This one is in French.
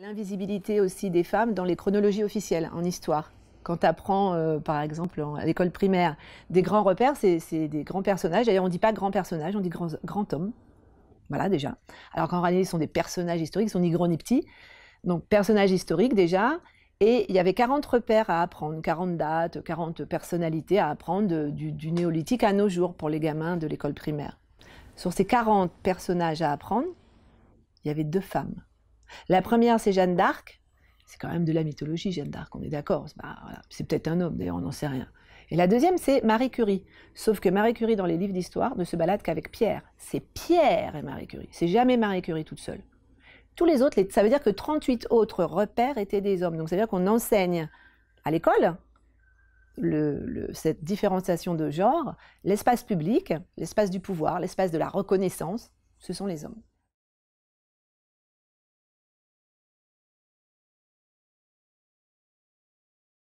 L'invisibilité aussi des femmes dans les chronologies officielles en histoire. Quand tu apprends, euh, par exemple, à l'école primaire, des grands repères, c'est des grands personnages. D'ailleurs, on ne dit pas grands personnages, on dit grand homme. Voilà, déjà. Alors qu'en réalité, ils sont des personnages historiques, ils sont ni gros ni petits. Donc, personnages historiques, déjà. Et il y avait 40 repères à apprendre, 40 dates, 40 personnalités à apprendre du, du néolithique à nos jours pour les gamins de l'école primaire. Sur ces 40 personnages à apprendre, il y avait deux femmes. La première, c'est Jeanne d'Arc. C'est quand même de la mythologie, Jeanne d'Arc, on est d'accord. C'est, peut-être un homme, d'ailleurs, on n'en sait rien. Et la deuxième, c'est Marie Curie. Sauf que Marie Curie, dans les livres d'histoire, ne se balade qu'avec Pierre. C'est Pierre et Marie Curie. C'est jamais Marie Curie toute seule. Tous les autres, ça veut dire que 38 autres repères étaient des hommes. Donc ça veut dire qu'on enseigne à l'école cette différenciation de genre, l'espace public, l'espace du pouvoir, l'espace de la reconnaissance, ce sont les hommes.